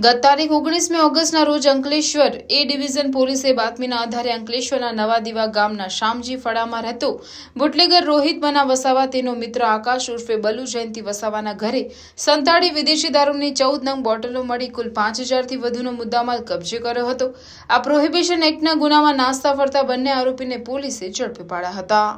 ગત તારીખ ઓગણીસમી ઓગસ્ટના રોજ અંકલેશ્વર એ ડિવિઝન પોલીસે બાતમીના આધારે અંકલેશ્વરના નવા દીવા ગામના શામજી ફળામાં રહેતો બુટલેગર રોહિત બના વસાવા તેનો મિત્ર આકાશ ઉર્ફે બલુ જયંતિ વસાવાના ઘરે સંતાડી વિદેશી દારૂની ચૌદ નંગ બોટલો મળી કુલ પાંચ હજારથી વધુનો મુદ્દામાલ કબજે કર્યો હતો આ પ્રોહિબિશન એક્ટના ગુનામાં નાસ્તા ફરતા બંને આરોપીને પોલીસે ઝડપી પાડ્યા હતા